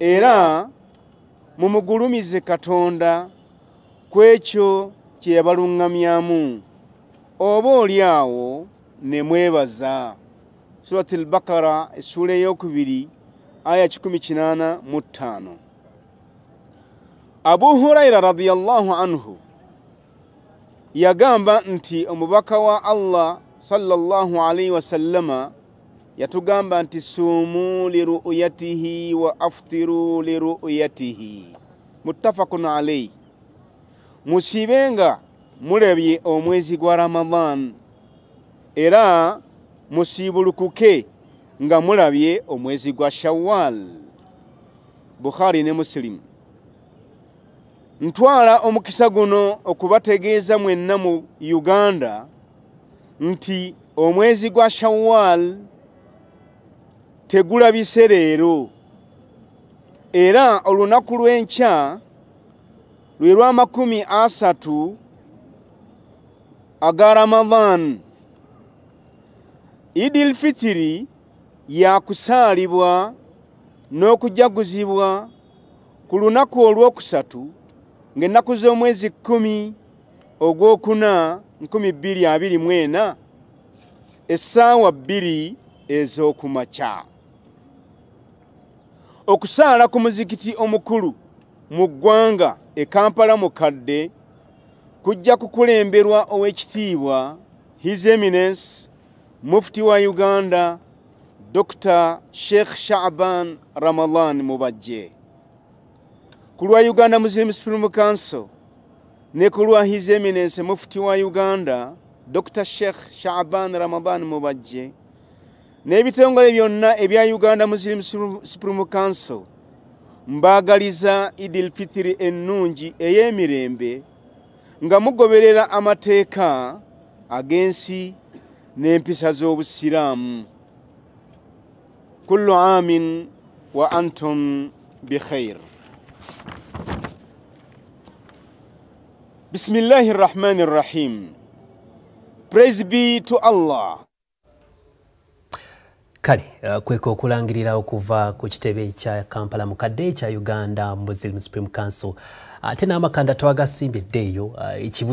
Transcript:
era mumugulumize katonda kwekyo kyeyabaluŋŋamyamu oba oli awo ne mwebaza surat albakara essuula eyokubiri aya 18 mu 5 abu hurayira radiallahu anhu yagamba nti omubaka wa allah sallallahu alaihi wasallama yatugamba nti suumu liruyatihi wa aftiru liruyatihi muttafakun alaihi musibe nga mulabye omwezi gwa ramadan era musiibulukuke nga mulabye omwezi gwa shawal bukhari ne musilimu ntwala omukisa guno okubategeeza mwenna mu uganda nti omwezi gwa shawal tegula biseleero era olunaku lw'enkya lwe lw'amakumi asatu aga ramadan idil fitiri yakusaalibwa n'okujaguzibwa ku lunaku olwokusatu ng'ennaku z'omwezi kumi ogwokuna 224 essaawa bbiri ez'okumakya okusaala ku muzikiti omukulu mu ggwanga e kampala mukadde kujja kukulemberwa ow'ekitiibwa his eminence mufti wa uganda dr sheikh shaban ramadan mubajje ku lwa uganda muslim supreme council ne ku lwa his eminence mufti wa uganda dr sheikh shaban ramadan mubajje n'ebitongole byonna ebya uganda muslim supreme council mbaagaliza idil fitiri ennungi ey'emirembe nga mugoberera amateeka ag'ensi n'empisa z'obusiraamu kullu amin wa antum bikhair bisimillahi rrahmani rrahim praise be to allah abasirikale uh, kweka okulangirira okuva ku kitebe kya kampala mukadde ekya uganda muslim supreme council uh, ate uh, n'amakanda twagasimbiddeeyo uh,